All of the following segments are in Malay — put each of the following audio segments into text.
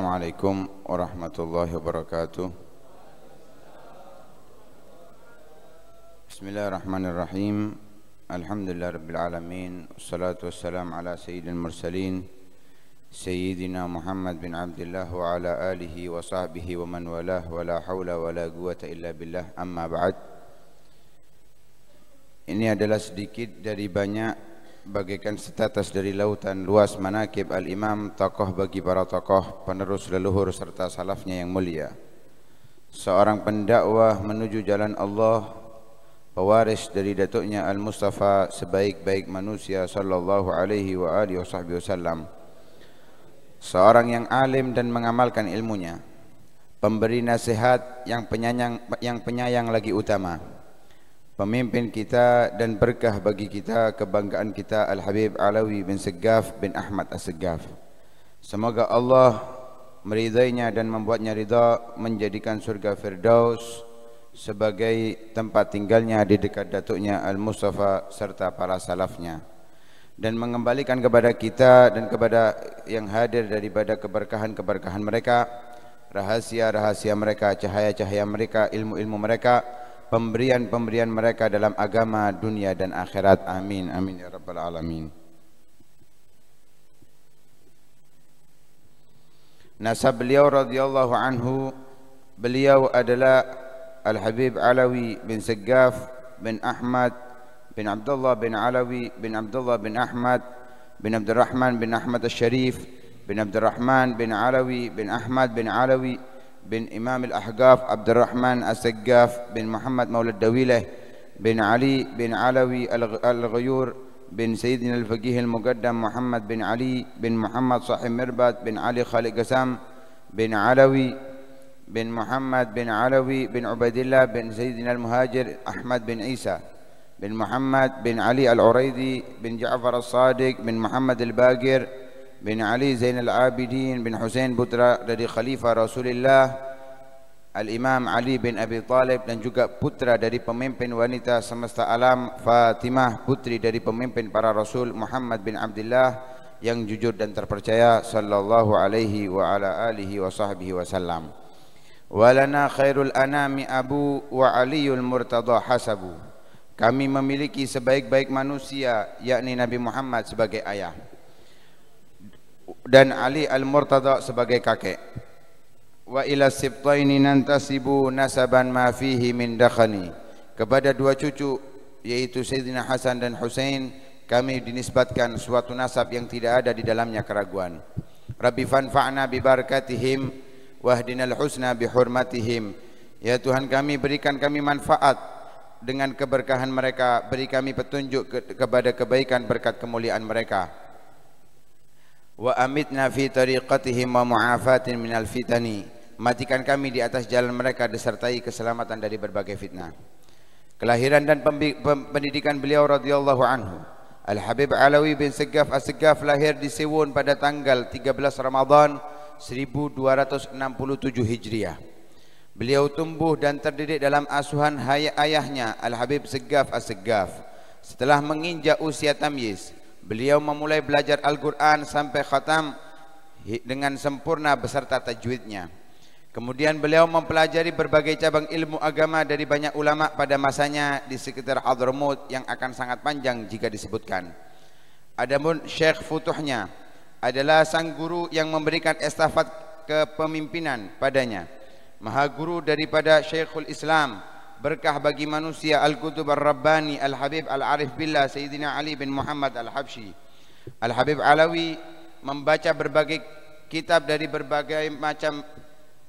السلام عليكم ورحمة الله وبركاته بسم الله الرحمن الرحيم الحمد لله رب العالمين والصلاة والسلام على سيد المرسلين سيدنا محمد بن عبد الله وعلى آله وصحبه ومن والاه ولا حول ولا قوة إلا بالله أما بعد Ini adalah sedikit dari banyak bagaikan setetes dari lautan luas manakib al-imam tokoh bagi para tokoh penerus leluhur serta salafnya yang mulia seorang pendakwah menuju jalan Allah pewaris dari datuknya al-mustafa sebaik-baik manusia sallallahu alaihi wa alihi wasallam seorang yang alim dan mengamalkan ilmunya pemberi nasihat yang penyayang yang penyayang lagi utama pemimpin kita dan berkah bagi kita kebanggaan kita Al Habib Alawi bin Segaf bin Ahmad As Segaf. Semoga Allah meridainya dan membuatnya ridha menjadikan surga Firdaus sebagai tempat tinggalnya di dekat datuknya Al Mustafa serta para salafnya dan mengembalikan kepada kita dan kepada yang hadir daripada keberkahan-keberkahan mereka rahasia-rahasia mereka cahaya-cahaya mereka ilmu-ilmu mereka -ilmu pemberian-pemberian mereka dalam agama dunia dan akhirat. Amin. Amin ya rabbal alamin. Nasab beliau radhiyallahu anhu beliau adalah Al Habib Alawi bin Saggaf bin Ahmad bin Abdullah bin Alawi bin Abdullah bin Ahmad bin Abdurrahman bin Ahmad Al Sharif bin Abdurrahman bin Alawi bin Ahmad bin Alawi بن إمام الأحقاف عبد الرحمن السقاف بن محمد مولى الدويلة بن علي بن علوي الغيور بن سيدنا الفقيه المقدم محمد بن علي بن محمد صاحب مربط بن علي خالق قسام بن علوي بن محمد بن علوي بن عبيد الله بن سيدنا المهاجر أحمد بن عيسى بن محمد بن علي العريدي بن جعفر الصادق بن محمد الباقر bin Ali Zainal abidin bin Hussein Putra dari Khalifah Rasulullah Al-Imam Ali bin Abi Talib dan juga Putra dari pemimpin wanita semesta alam Fatimah putri dari pemimpin para Rasul Muhammad bin Abdullah yang jujur dan terpercaya sallallahu alaihi wa ala alihi wa sahbihi wa sallam walana khairul anami abu wa Aliul murtada hasabu kami memiliki sebaik-baik manusia yakni Nabi Muhammad sebagai ayah dan Ali Al-Murtada sebagai kakek. Wa ila sibtaini nantasibu nasaban ma fihi min dakhani. Kepada dua cucu yaitu Sayyidina Hasan dan Hussein kami dinisbatkan suatu nasab yang tidak ada di dalamnya keraguan. Rabbi fanfa'na bi barakatihim wahdinal husna bi hurmatihim. Ya Tuhan kami berikan kami manfaat dengan keberkahan mereka beri kami petunjuk kepada kebaikan berkat kemuliaan mereka wa amitna fi tariqatihim wa mu'afatin minal fitani matikan kami di atas jalan mereka disertai keselamatan dari berbagai fitnah kelahiran dan pendidikan beliau radhiyallahu anhu Al Habib Alawi bin Segaf As-Segaf lahir di Sewon pada tanggal 13 Ramadan 1267 Hijriah. Beliau tumbuh dan terdidik dalam asuhan ayahnya Al Habib Segaf As-Segaf. Setelah menginjak usia tamyiz, Beliau memulai belajar Al-Quran sampai khatam dengan sempurna beserta tajwidnya. Kemudian beliau mempelajari berbagai cabang ilmu agama dari banyak ulama pada masanya di sekitar Adramut yang akan sangat panjang jika disebutkan. Adapun Syekh Futuhnya adalah sang guru yang memberikan estafat kepemimpinan padanya. Maha guru daripada Syekhul Islam, berkah bagi manusia Al-Qutub Ar-Rabbani Al-Habib Al-Arif Billah Sayyidina Ali bin Muhammad Al-Habshi Al-Habib Alawi membaca berbagai kitab dari berbagai macam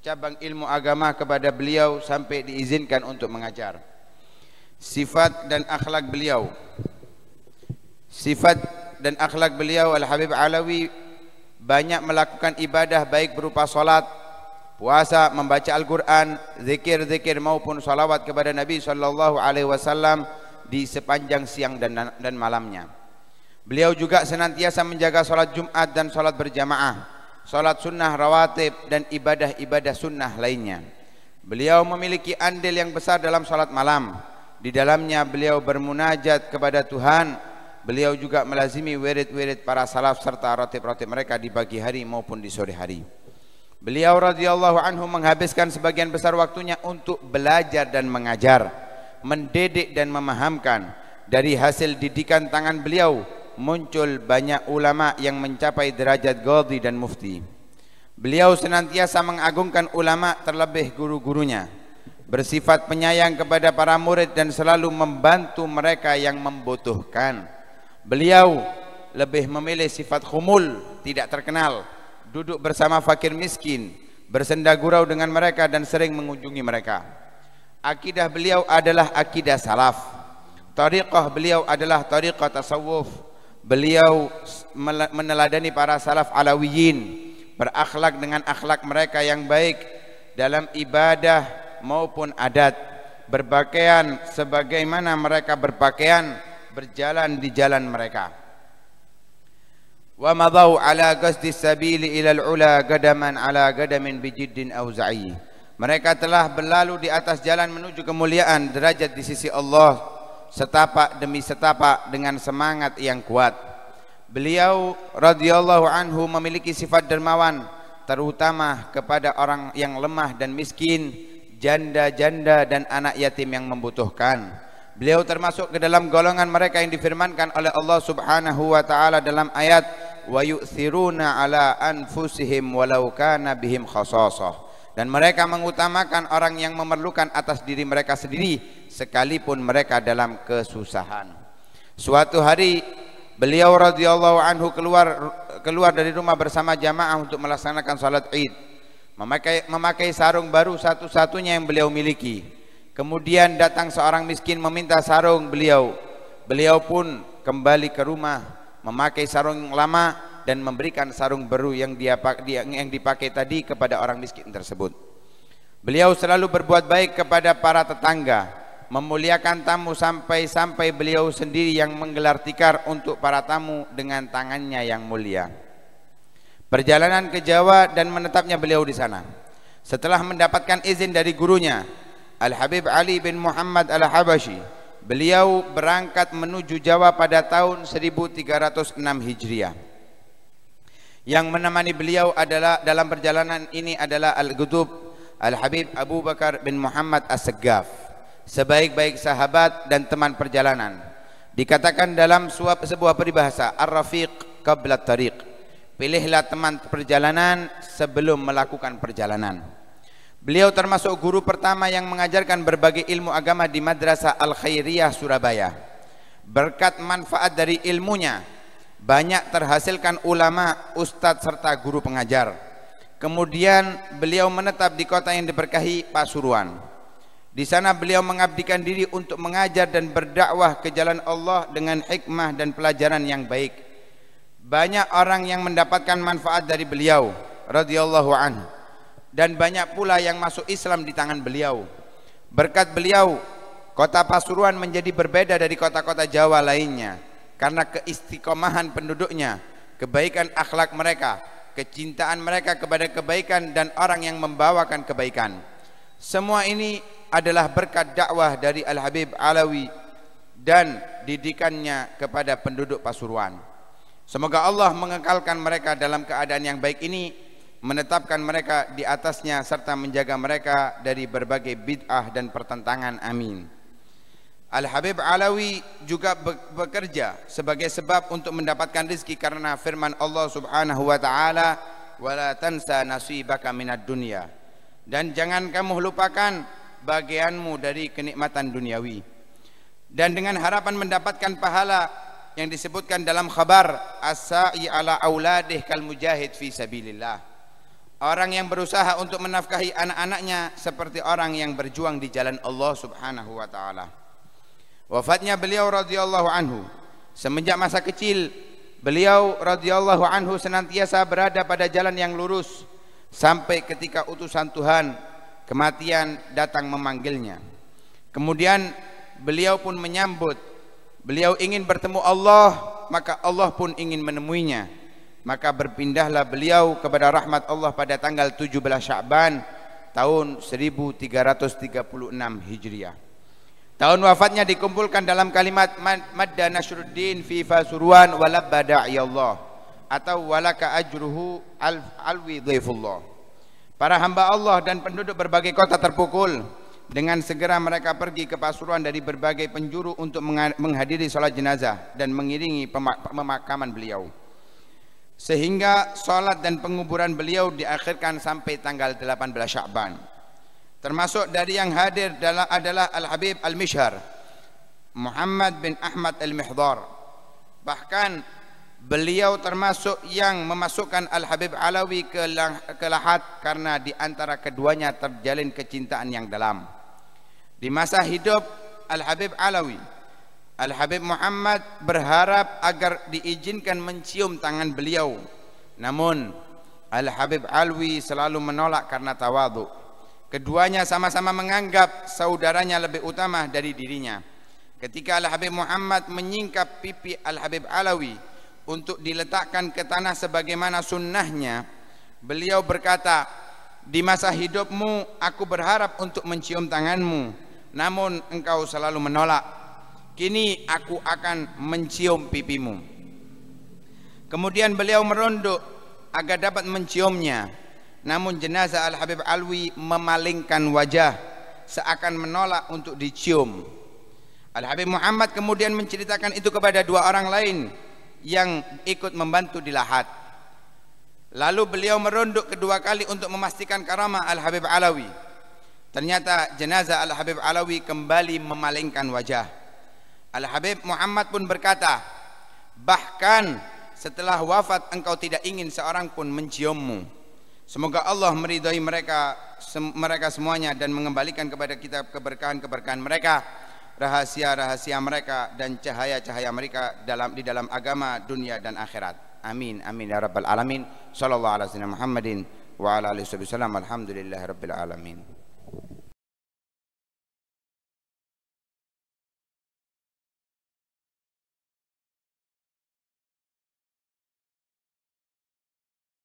cabang ilmu agama kepada beliau sampai diizinkan untuk mengajar sifat dan akhlak beliau sifat dan akhlak beliau Al-Habib Alawi banyak melakukan ibadah baik berupa solat puasa, membaca Al-Quran, zikir-zikir maupun salawat kepada Nabi Sallallahu Alaihi Wasallam di sepanjang siang dan, dan malamnya. Beliau juga senantiasa menjaga solat Jumat dan solat berjamaah, solat sunnah rawatib dan ibadah-ibadah sunnah lainnya. Beliau memiliki andil yang besar dalam solat malam. Di dalamnya beliau bermunajat kepada Tuhan. Beliau juga melazimi wirid-wirid para salaf serta ratib-ratib mereka di pagi hari maupun di sore hari. Beliau radhiyallahu anhu menghabiskan sebagian besar waktunya untuk belajar dan mengajar, mendidik dan memahamkan. Dari hasil didikan tangan beliau muncul banyak ulama yang mencapai derajat ghadi dan mufti. Beliau senantiasa mengagungkan ulama terlebih guru-gurunya. Bersifat penyayang kepada para murid dan selalu membantu mereka yang membutuhkan. Beliau lebih memilih sifat khumul, tidak terkenal duduk bersama fakir miskin, bersenda gurau dengan mereka dan sering mengunjungi mereka. Akidah beliau adalah akidah salaf. Tariqah beliau adalah tariqah tasawuf. Beliau meneladani para salaf alawiyin, berakhlak dengan akhlak mereka yang baik dalam ibadah maupun adat. Berpakaian sebagaimana mereka berpakaian berjalan di jalan mereka. ومضوا على قصد السبيل إلى العلا قدما على ala بجد bijidin زعي Mereka telah berlalu di atas jalan menuju kemuliaan derajat di sisi Allah setapak demi setapak dengan semangat yang kuat. Beliau radhiyallahu anhu memiliki sifat dermawan terutama kepada orang yang lemah dan miskin, janda-janda dan anak yatim yang membutuhkan. Beliau termasuk ke dalam golongan mereka yang difirmankan oleh Allah Subhanahu wa taala dalam ayat wa yu'thiruna ala anfusihim walau kana bihim khasasah dan mereka mengutamakan orang yang memerlukan atas diri mereka sendiri sekalipun mereka dalam kesusahan suatu hari beliau radhiyallahu anhu keluar keluar dari rumah bersama jamaah untuk melaksanakan salat Id memakai memakai sarung baru satu-satunya yang beliau miliki kemudian datang seorang miskin meminta sarung beliau beliau pun kembali ke rumah memakai sarung yang lama dan memberikan sarung baru yang dia yang dipakai tadi kepada orang miskin tersebut. Beliau selalu berbuat baik kepada para tetangga, memuliakan tamu sampai-sampai beliau sendiri yang menggelar tikar untuk para tamu dengan tangannya yang mulia. Perjalanan ke Jawa dan menetapnya beliau di sana. Setelah mendapatkan izin dari gurunya, Al-Habib Ali bin Muhammad Al-Habashi, Beliau berangkat menuju Jawa pada tahun 1306 Hijriah. Yang menemani beliau adalah dalam perjalanan ini adalah al ghutub Al-Habib Abu Bakar bin Muhammad As-Saggaf, sebaik-baik sahabat dan teman perjalanan. Dikatakan dalam suap sebuah peribahasa, Ar-Rafiq qabla tariq. Pilihlah teman perjalanan sebelum melakukan perjalanan. Beliau termasuk guru pertama yang mengajarkan berbagai ilmu agama di Madrasah Al Khairiyah Surabaya. Berkat manfaat dari ilmunya, banyak terhasilkan ulama, ustadz serta guru pengajar. Kemudian beliau menetap di kota yang diberkahi Pasuruan. Di sana beliau mengabdikan diri untuk mengajar dan berdakwah ke jalan Allah dengan hikmah dan pelajaran yang baik. Banyak orang yang mendapatkan manfaat dari beliau radhiyallahu anhu dan banyak pula yang masuk Islam di tangan beliau. Berkat beliau, kota Pasuruan menjadi berbeda dari kota-kota Jawa lainnya karena keistiqomahan penduduknya, kebaikan akhlak mereka, kecintaan mereka kepada kebaikan dan orang yang membawakan kebaikan. Semua ini adalah berkat dakwah dari Al-Habib Alawi dan didikannya kepada penduduk Pasuruan. Semoga Allah mengekalkan mereka dalam keadaan yang baik ini menetapkan mereka di atasnya serta menjaga mereka dari berbagai bid'ah dan pertentangan. Amin. Al Habib Alawi juga bekerja sebagai sebab untuk mendapatkan rezeki karena firman Allah Subhanahu wa taala, "Wala tansa nasibaka minad dunya." Dan jangan kamu lupakan bagianmu dari kenikmatan duniawi. Dan dengan harapan mendapatkan pahala yang disebutkan dalam khabar as-sa'i ala auladihi kal mujahid fi sabilillah. Orang yang berusaha untuk menafkahi anak-anaknya seperti orang yang berjuang di jalan Allah Subhanahu wa taala. Wafatnya beliau radhiyallahu anhu semenjak masa kecil beliau radhiyallahu anhu senantiasa berada pada jalan yang lurus sampai ketika utusan Tuhan kematian datang memanggilnya. Kemudian beliau pun menyambut beliau ingin bertemu Allah maka Allah pun ingin menemuinya maka berpindahlah beliau kepada rahmat Allah pada tanggal 17 Syaban tahun 1336 Hijriah. Tahun wafatnya dikumpulkan dalam kalimat Madda Nasruddin fi Fasuruan walabada ya Allah atau walaka ajruhu alf, alwi dhaifullah. Para hamba Allah dan penduduk berbagai kota terpukul dengan segera mereka pergi ke Pasuruan dari berbagai penjuru untuk menghadiri salat jenazah dan mengiringi pemakaman beliau sehingga salat dan penguburan beliau diakhirkan sampai tanggal 18 Syakban. Termasuk dari yang hadir adalah Al Habib Al Mishhar Muhammad bin Ahmad Al Mihdhar. Bahkan beliau termasuk yang memasukkan Al Habib Alawi ke ke lahat karena di antara keduanya terjalin kecintaan yang dalam. Di masa hidup Al Habib Alawi, Al Habib Muhammad berharap agar diizinkan mencium tangan beliau. Namun Al Habib Alwi selalu menolak karena tawadhu. Keduanya sama-sama menganggap saudaranya lebih utama dari dirinya. Ketika Al Habib Muhammad menyingkap pipi Al Habib Alawi untuk diletakkan ke tanah sebagaimana sunnahnya, beliau berkata, "Di masa hidupmu aku berharap untuk mencium tanganmu, namun engkau selalu menolak." kini aku akan mencium pipimu kemudian beliau merunduk agar dapat menciumnya namun jenazah Al-Habib Alwi memalingkan wajah seakan menolak untuk dicium Al-Habib Muhammad kemudian menceritakan itu kepada dua orang lain yang ikut membantu di lahat lalu beliau merunduk kedua kali untuk memastikan karamah Al-Habib Alawi ternyata jenazah Al-Habib Alawi kembali memalingkan wajah Al Habib Muhammad pun berkata, bahkan setelah wafat engkau tidak ingin seorang pun menciummu. Semoga Allah meridhai mereka sem mereka semuanya dan mengembalikan kepada kita keberkahan-keberkahan mereka, rahasia-rahasia mereka dan cahaya-cahaya mereka dalam di dalam agama dunia dan akhirat. Amin amin ya rabbal alamin. Sallallahu alaihi wasallam Muhammadin wa ala alihi wasallam. alamin.